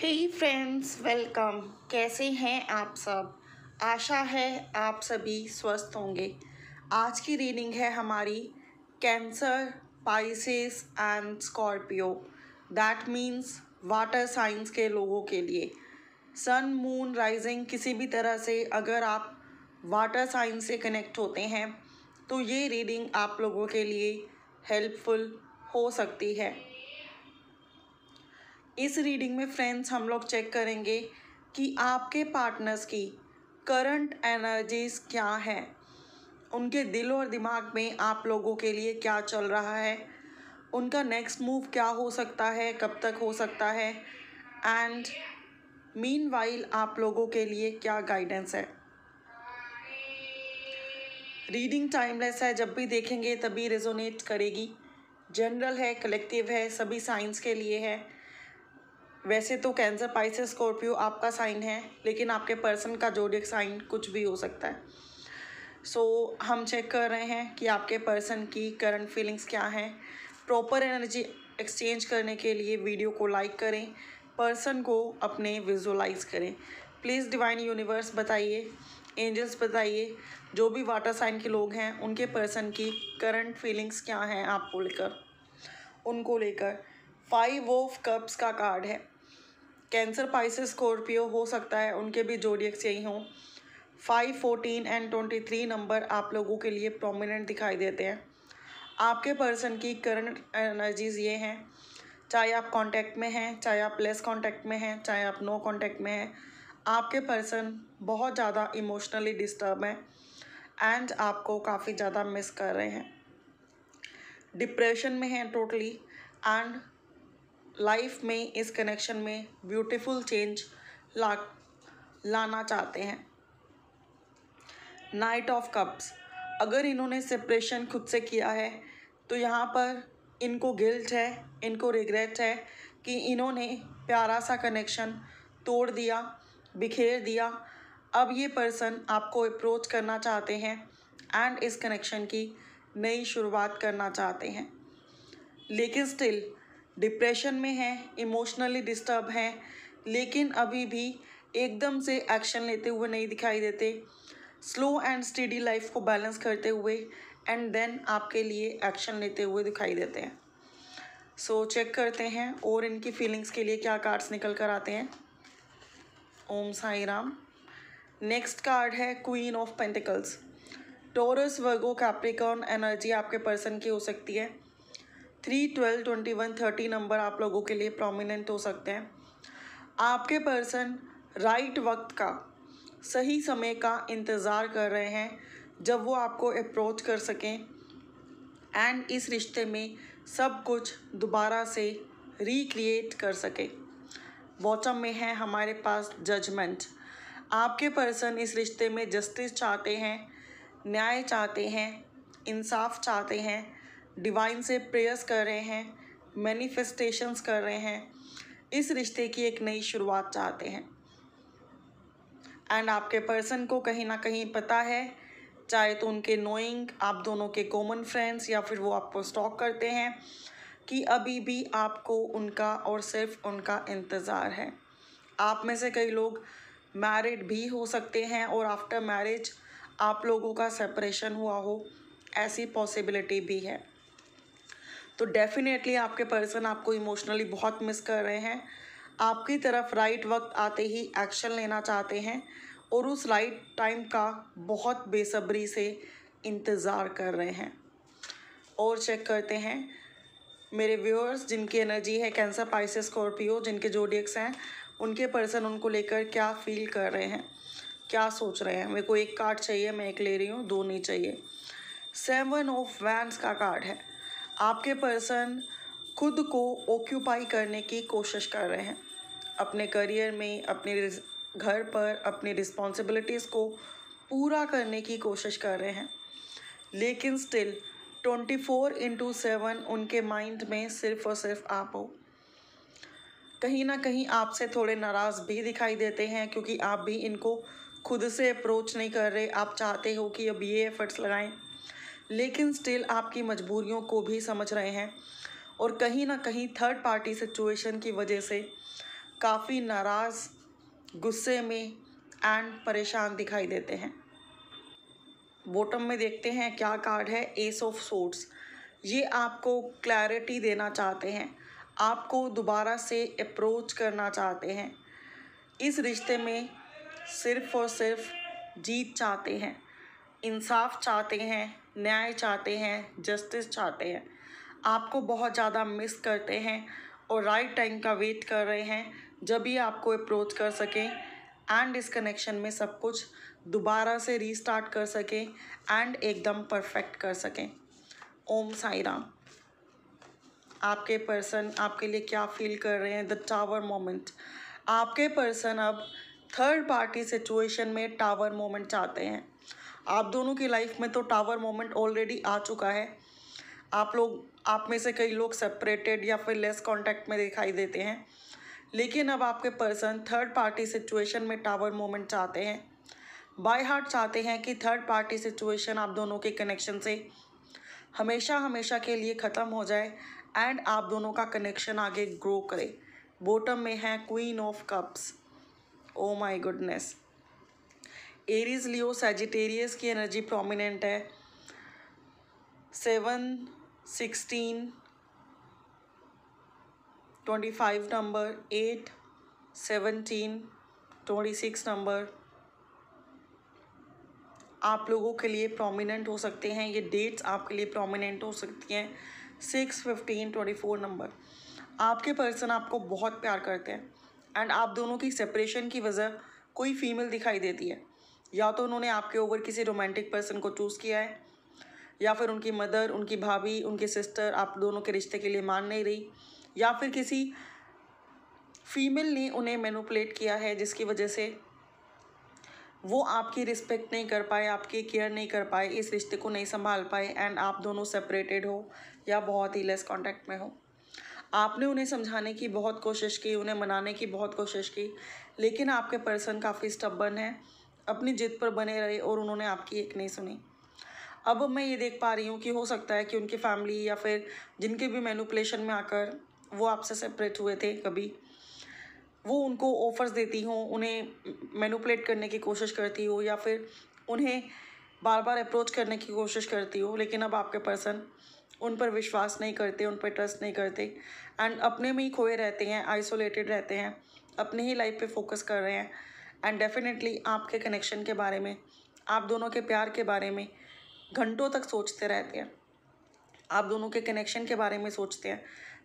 हे friends welcome कैसे हैं आप सब आशा है आप सभी स्वस्थ होंगे आज की रीडिंग है हमारी Cancer Pisces and Scorpio that means water signs के लोगों के लिए सन मून राइजिंग किसी भी तरह से अगर आप वाटर साइंस से कनेक्ट होते हैं तो ये रीडिंग आप लोगों के लिए हेल्पफुल हो सकती है इस रीडिंग में फ्रेंड्स हम लोग चेक करेंगे कि आपके पार्टनर्स की करंट एनर्जीज क्या है उनके दिल और दिमाग में आप लोगों के लिए क्या चल रहा है उनका नेक्स्ट मूव क्या हो सकता है कब तक हो सकता है एंड मीन वाइल आप लोगों के लिए क्या गाइडेंस है रीडिंग टाइमलेस है जब भी देखेंगे तभी रेजोनेट करेगी जनरल है कलेक्टिव है सभी साइंस के लिए है वैसे तो कैंसर पाइस स्कॉर्पियो आपका साइन है लेकिन आपके पर्सन का जोडिक साइन कुछ भी हो सकता है सो so, हम चेक कर रहे हैं कि आपके पर्सन की करंट फीलिंग्स क्या हैं प्रॉपर एनर्जी एक्सचेंज करने के लिए वीडियो को लाइक करें पर्सन को अपने विजुलाइज करें प्लीज़ डिवाइन यूनिवर्स बताइए एंजल्स बताइए जो भी वाटर साइन के लोग हैं उनके पर्सन की करंट फीलिंग्स क्या हैं आपको लेकर उनको लेकर फाइव ऑफ कप्स का कार्ड है कैंसर पाइसिस स्कॉर्पियो हो सकता है उनके भी जोडियक्स यही हों five fourteen and twenty three number आप लोगों के लिए प्रोमिनेंट दिखाई देते हैं आपके पर्सन की करंट एनर्जीज़ ये हैं चाहे आप कांटेक्ट में हैं चाहे आप लेस कांटेक्ट में हैं चाहे आप नो कांटेक्ट में हैं आपके पर्सन बहुत ज़्यादा इमोशनली डिस्टर्ब हैं एंड आपको काफ़ी ज़्यादा मिस कर रहे हैं डिप्रेशन में हैं टोटली एंड लाइफ में इस कनेक्शन में ब्यूटीफुल चेंज ला लाना चाहते हैं नाइट ऑफ कप्स अगर इन्होंने सेपरेशन खुद से किया है तो यहाँ पर इनको गिल्ट है इनको रिग्रेट है कि इन्होंने प्यारा सा कनेक्शन तोड़ दिया बिखेर दिया अब ये पर्सन आपको अप्रोच करना चाहते हैं एंड इस कनेक्शन की नई शुरुआत करना चाहते हैं लेकिन स्टिल डिप्रेशन में हैं इमोशनली डिस्टर्ब हैं लेकिन अभी भी एकदम से एक्शन लेते हुए नहीं दिखाई देते स्लो एंड स्टडी लाइफ को बैलेंस करते हुए एंड देन आपके लिए एक्शन लेते हुए दिखाई देते हैं सो so, चेक करते हैं और इनकी फीलिंग्स के लिए क्या कार्ड्स निकल कर आते हैं ओम साई राम नेक्स्ट कार्ड है queen of pentacles Taurus Virgo Capricorn energy आपके पर्सन की हो सकती है three twelve twenty one thirty number आप लोगों के लिए प्रोमिनेंट हो सकते हैं आपके पर्सन राइट वक्त का सही समय का इंतज़ार कर रहे हैं जब वो आपको अप्रोच कर सकें एंड इस रिश्ते में सब कुछ दोबारा से रिक्रिएट कर सके बॉटम में है हमारे पास जजमेंट आपके पर्सन इस रिश्ते में जस्टिस चाहते हैं न्याय चाहते हैं इंसाफ चाहते हैं डिवाइन से प्रेयर्स कर रहे हैं मैनिफेस्टेशंस कर रहे हैं इस रिश्ते की एक नई शुरुआत चाहते हैं एंड आपके पर्सन को कहीं ना कहीं पता है चाहे तो उनके नोइंग आप दोनों के कॉमन फ्रेंड्स या फिर वो आपको स्टॉक करते हैं कि अभी भी आपको उनका और सिर्फ उनका इंतज़ार है आप में से कई लोग मैरिड भी हो सकते हैं और आफ्टर मैरिज आप लोगों का सेपरेशन हुआ हो ऐसी पॉसिबिलिटी भी है तो डेफिनेटली आपके पर्सन आपको इमोशनली बहुत मिस कर रहे हैं आपकी तरफ राइट वक्त आते ही एक्शन लेना चाहते हैं और उस राइट टाइम का बहुत बेसब्री से इंतज़ार कर रहे हैं और चेक करते हैं मेरे व्यूअर्स जिनकी एनर्जी है कैंसर पाइस स्कॉर्पियो जिनके जोडियक्स हैं उनके पर्सन उनको लेकर क्या फील कर रहे हैं क्या सोच रहे हैं मेरे को एक कार्ड चाहिए मैं एक ले रही हूँ दो नहीं चाहिए सेवन ऑफ वैंस का कार्ड है आपके पर्सन खुद को ऑक्यूपाई करने की कोशिश कर रहे हैं अपने करियर में अपने घर पर अपनी रिस्पॉन्सिबिलिटीज़ को पूरा करने की कोशिश कर रहे हैं लेकिन स्टिल 24 फोर इंटू सेवन उनके माइंड में सिर्फ और सिर्फ आप हो कहीं ना कहीं आपसे थोड़े नाराज़ भी दिखाई देते हैं क्योंकि आप भी इनको खुद से अप्रोच नहीं कर रहे आप चाहते हो कि अब ये एफर्ट्स लगाएं लेकिन स्टिल आपकी मजबूरियों को भी समझ रहे हैं और कहीं ना कहीं थर्ड पार्टी सिचुएशन की वजह से काफ़ी नाराज़ गुस्से में एंड परेशान दिखाई देते हैं बॉटम में देखते हैं क्या कार्ड है एस ऑफ सोट्स ये आपको क्लैरिटी देना चाहते हैं आपको दोबारा से अप्रोच करना चाहते हैं इस रिश्ते में सिर्फ़ और सिर्फ जीत चाहते हैं इंसाफ चाहते हैं न्याय चाहते हैं जस्टिस चाहते हैं आपको बहुत ज़्यादा मिस करते हैं और राइट टाइम का वेट कर रहे हैं जब ही आपको अप्रोच कर सकें एंड इस कनेक्शन में सब कुछ दोबारा से रीस्टार्ट कर सकें एंड एकदम परफेक्ट कर सकें ओम साई राम आपके पर्सन आपके लिए क्या फील कर रहे हैं द टावर मोमेंट आपके पर्सन अब थर्ड पार्टी सिचुएशन में टावर मोमेंट चाहते हैं आप दोनों की लाइफ में तो टावर मोमेंट ऑलरेडी आ चुका है आप लोग आप में से कई लोग सेपरेटेड या फिर लेस कॉन्टैक्ट में दिखाई देते हैं लेकिन अब आपके पर्सन थर्ड पार्टी सिचुएशन में टावर मोमेंट चाहते हैं बाय हार्ट चाहते हैं कि थर्ड पार्टी सिचुएशन आप दोनों के कनेक्शन से हमेशा हमेशा के लिए ख़त्म हो जाए एंड आप दोनों का कनेक्शन आगे ग्रो करे बॉटम में है queen of cups oh my goodness Aries Leo Sagittarius की एनर्जी प्रोमिनेंट है seven sixteen twenty five number eight seventeen twenty six number आप लोगों के लिए प्रोमिनेंट हो सकते हैं ये डेट्स आपके लिए प्रोमिनेंट हो सकती हैं six fifteen twenty four number आपके पर्सन आपको बहुत प्यार करते हैं एंड आप दोनों की सेपरेशन की वजह कोई फीमेल दिखाई देती है या तो उन्होंने आपके ओवर किसी रोमांटिक पर्सन को चूज़ किया है या फिर उनकी मदर उनकी भाभी उनकी सिस्टर आप दोनों के रिश्ते के लिए मान नहीं रही या फिर किसी फीमेल ने उन्हें मैनुपलेट किया है जिसकी वजह से वो आपकी रिस्पेक्ट नहीं कर पाए आपकी केयर नहीं कर पाए इस रिश्ते को नहीं संभाल पाए एंड आप दोनों सेपरेटेड हो या बहुत ही लेस कॉन्टैक्ट में हो आपने उन्हें समझाने की बहुत कोशिश की उन्हें मनाने की बहुत कोशिश की लेकिन आपके पर्सन काफ़ी स्टबन है अपनी जिद पर बने रहे और उन्होंने आपकी एक नहीं सुनी अब मैं ये देख पा रही हूँ कि हो सकता है कि उनकी फैमिली या फिर जिनके भी मैनुपलेशन में आकर वो आपसे सेपरेट हुए थे कभी वो उनको ऑफर्स देती हों उन्हें मैनुपलेट करने की कोशिश करती हो या फिर उन्हें बार बार अप्रोच करने की कोशिश करती हो लेकिन अब आपके पर्सन उन पर विश्वास नहीं करते उन पर ट्रस्ट नहीं करते एंड अपने में ही खोए रहते हैं आइसोलेटेड रहते हैं अपने ही लाइफ पे फोकस कर रहे हैं एंड डेफिनेटली आपके कनेक्शन के बारे में आप दोनों के प्यार के बारे में घंटों तक सोचते रहते हैं आप दोनों के कनेक्शन के बारे में सोचते हैं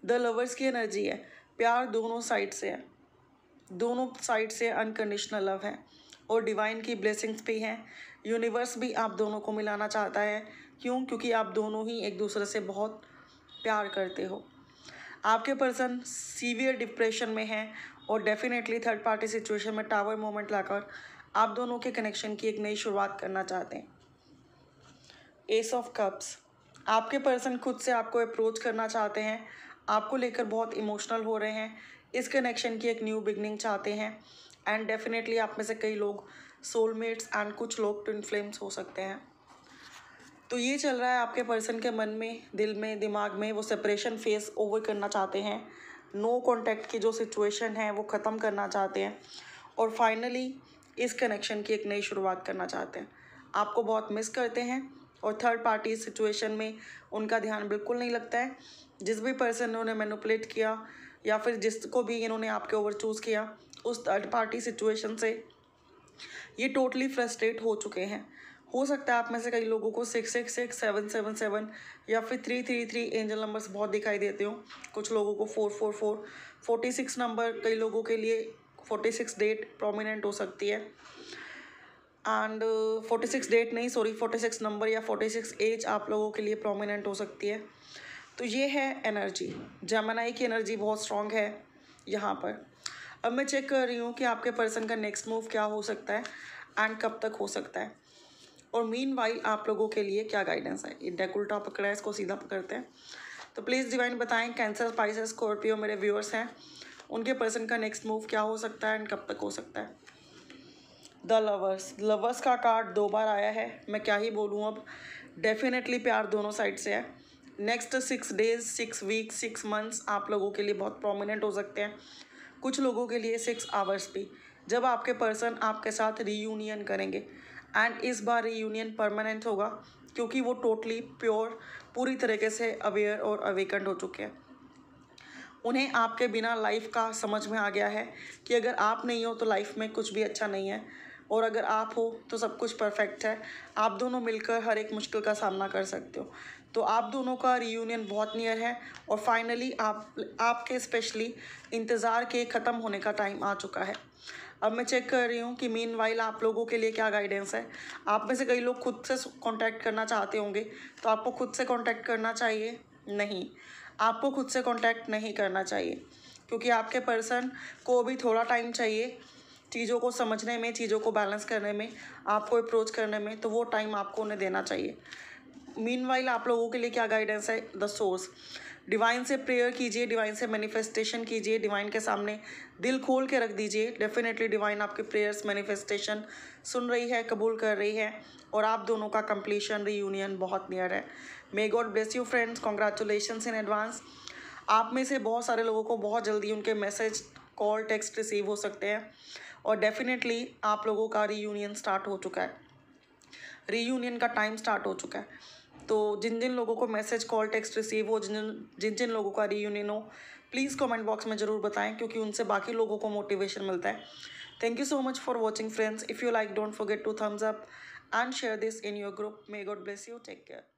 द लवर्स की एनर्जी है प्यार दोनों साइड से है दोनों साइड से अनकंडीशनल लव है और डिवाइन की ब्लेसिंग्स भी हैं यूनिवर्स भी आप दोनों को मिलाना चाहता है क्यों क्योंकि आप दोनों ही एक दूसरे से बहुत प्यार करते हो आपके पर्सन सीवियर डिप्रेशन में हैं और डेफिनेटली थर्ड पार्टी सिचुएशन में टावर मोमेंट लाकर आप दोनों के कनेक्शन की एक नई शुरुआत करना चाहते हैं एस ऑफ कप्स आपके पर्सन खुद से आपको अप्रोच करना चाहते हैं आपको लेकर बहुत इमोशनल हो रहे हैं इस कनेक्शन की एक न्यू बिगनिंग चाहते हैं एंड डेफिनेटली आप में से कई लोग सोलमेट्स एंड कुछ लोग ट्विन फ्लेम्स हो सकते हैं तो ये चल रहा है आपके पर्सन के मन में दिल में दिमाग में वो सेपरेशन फेस ओवर करना चाहते हैं नो कॉन्टैक्ट की जो सिचुएशन है वो ख़त्म करना चाहते हैं और फाइनली इस कनेक्शन की एक नई शुरुआत करना चाहते हैं आपको बहुत मिस करते हैं और थर्ड पार्टी सिचुएशन में उनका ध्यान बिल्कुल नहीं लगता है जिस भी पर्सन ने उन्हें मैनुपलेट किया या फिर जिसको भी इन्होंने आपके ओवर चूज़ किया उस थर्ड पार्टी सिचुएशन से ये टोटली फ्रस्ट्रेट हो चुके हैं हो सकता है आप में से कई लोगों को six six six seven seven seven या फिर three three three angel numbers बहुत दिखाई देते हो कुछ लोगों को four four four forty six number कई लोगों के लिए फोर्टी सिक्स डेट प्रोमिनेंट हो सकती है एंड फोर्टी सिक्स डेट नहीं सॉरी फोर्टी सिक्स नंबर या फोर्टी सिक्स एज आप लोगों के लिए प्रोमिनेंट हो सकती है तो ये है एनर्जी जमनाई की एनर्जी बहुत स्ट्रॉन्ग है यहाँ पर अब मैं चेक कर रही हूँ कि आपके पर्सन का नेक्स्ट मूव क्या हो सकता है एंड कब तक हो सकता है और मीन वाइल आप लोगों के लिए क्या गाइडेंस है इंडेक उल्टा पकड़ा है इसको सीधा पकड़ते हैं तो प्लीज़ डिवाइन बताएं कैंसर स्पाइस स्कॉर्पियो मेरे व्यूअर्स हैं उनके पर्सन का नेक्स्ट मूव क्या हो सकता है एंड कब तक हो सकता है द लवर्स लवर्स का कार्ड दो बार आया है मैं क्या ही बोलूँ अब डेफिनेटली प्यार दोनों साइड से है next six days six weeks six months आप लोगों के लिए बहुत प्रोमिनेंट हो सकते हैं कुछ लोगों के लिए सिक्स आवर्स भी जब आपके पर्सन आपके साथ रीयूनियन करेंगे एंड इस बार रीयूनियन यूनियन परमानेंट होगा क्योंकि वो टोटली प्योर पूरी तरीके से अवेयर और अवेकंड हो चुके हैं उन्हें आपके बिना लाइफ का समझ में आ गया है कि अगर आप नहीं हो तो लाइफ में कुछ भी अच्छा नहीं है और अगर आप हो तो सब कुछ परफेक्ट है आप दोनों मिलकर हर एक मुश्किल का सामना कर सकते हो तो आप दोनों का रीयूनियन बहुत नियर है और फाइनली आप आपके स्पेशली इंतज़ार के ख़त्म होने का टाइम आ चुका है अब मैं चेक कर रही हूँ कि मीन वाइल आप लोगों के लिए क्या गाइडेंस है आप में से कई लोग खुद से कॉन्टैक्ट करना चाहते होंगे तो आपको खुद से कॉन्टैक्ट करना चाहिए नहीं आपको खुद से कॉन्टैक्ट नहीं करना चाहिए क्योंकि आपके पर्सन को भी थोड़ा टाइम चाहिए चीज़ों को समझने में चीज़ों को बैलेंस करने में आपको अप्रोच करने में तो वो टाइम आपको उन्हें देना चाहिए मीन आप लोगों के लिए क्या गाइडेंस है द सोर्स डिवाइन से प्रेयर कीजिए डिवाइन से मैनिफेस्टेशन कीजिए डिवाइन के सामने दिल खोल के रख दीजिए डेफिनेटली डिवाइन आपके प्रेयर्स मैनिफेस्टेशन सुन रही है कबूल कर रही है और आप दोनों का कंप्लीशन रीयूनियन बहुत नियर है may God bless you friends congratulation in advance आप में से बहुत सारे लोगों को बहुत जल्दी उनके मैसेज कॉल टेक्स्ट रिसीव हो सकते हैं और डेफिनेटली आप लोगों का रीयूनियन स्टार्ट हो चुका है रीयूनियन का टाइम स्टार्ट हो चुका है तो जिन जिन लोगों को मैसेज कॉल टेक्स्ट रिसीव हो जिन जिन जिन लोगों का रीयूनियन हो प्लीज़ कमेंट बॉक्स में ज़रूर बताएं क्योंकि उनसे बाकी लोगों को मोटिवेशन मिलता है thank you so much for watching friends if you like don't forget to thumbs up and share this in your group may God bless you take care